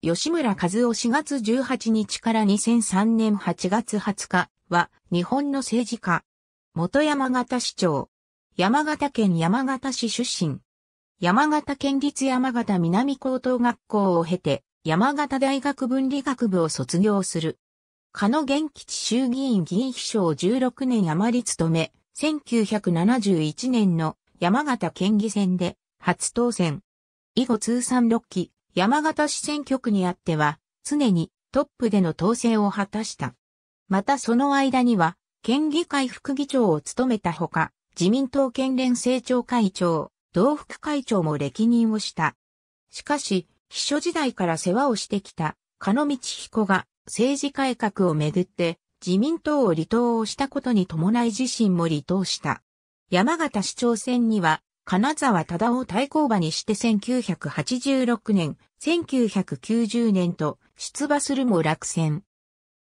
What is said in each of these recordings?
吉村和夫4月18日から2003年8月20日は日本の政治家。元山形市長。山形県山形市出身。山形県立山形南高等学校を経て山形大学文理学部を卒業する。加野元吉衆議院議員秘書を16年余り務め、1971年の山形県議選で初当選。以後通算6期、山形市選挙区にあっては、常にトップでの当選を果たした。またその間には、県議会副議長を務めたほか、自民党県連政調会長、同副会長も歴任をした。しかし、秘書時代から世話をしてきた、鹿野道彦が政治改革をめぐって、自民党を離党をしたことに伴い自身も離党した。山形市長選には、金沢忠夫対抗馬にして1986年、1990年と出馬するも落選。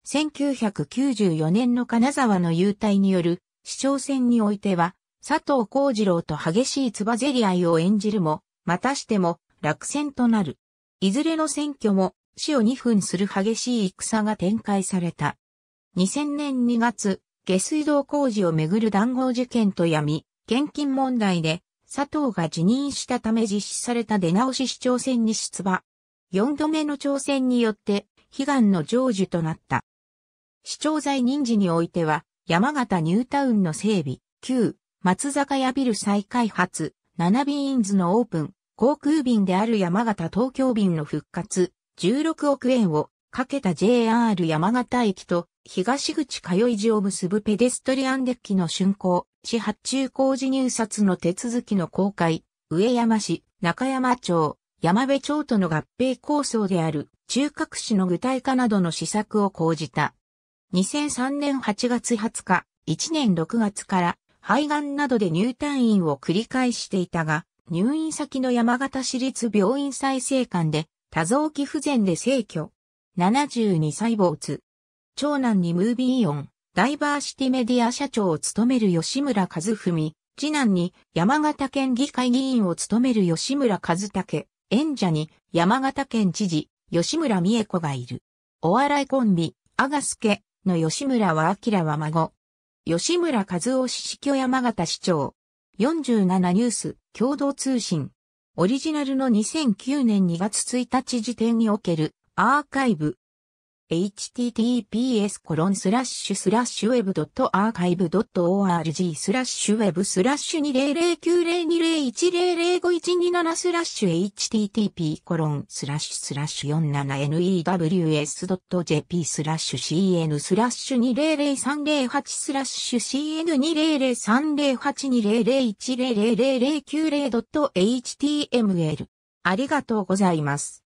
1994年の金沢の優待による市長選においては、佐藤幸次郎と激しいつばぜり合いを演じるも、またしても落選となる。いずれの選挙も死を2分する激しい戦が展開された。2000年2月、下水道工事をめぐる談合事件と闇、現金問題で佐藤が辞任したため実施された出直し市長選に出馬。4度目の挑戦によって悲願の成就となった。市長在任時においては、山形ニュータウンの整備、旧松坂屋ビル再開発、7ビーンズのオープン、航空便である山形東京便の復活、16億円をかけた JR 山形駅と東口通い寺を結ぶペデストリアンデッキの竣工、市発注工事入札の手続きの公開、上山市、中山町、山部町との合併構想である中核市の具体化などの施策を講じた。2003年8月20日、1年6月から肺がんなどで入退院を繰り返していたが、入院先の山形市立病院再生館で多臓器不全で逝去。72歳没。長男にムービーイオン、ダイバーシティメディア社長を務める吉村和文、次男に山形県議会議員を務める吉村和武、演者に山形県知事、吉村美恵子がいる。お笑いコンビ、アガスケの吉村は明は孫。吉村和夫市市山形市長。47ニュース、共同通信。オリジナルの2009年2月1日時点におけるアーカイブ、https コロンスラッシュスアーカイブ org スラッシュウェブスラッシュ20090201005127スラッシュ http コロンスラッシュスラッシュ 47news.jp スラッシュ cn スラッシュ200308スラッシュ cn2003082001000900.html ありがとうございます。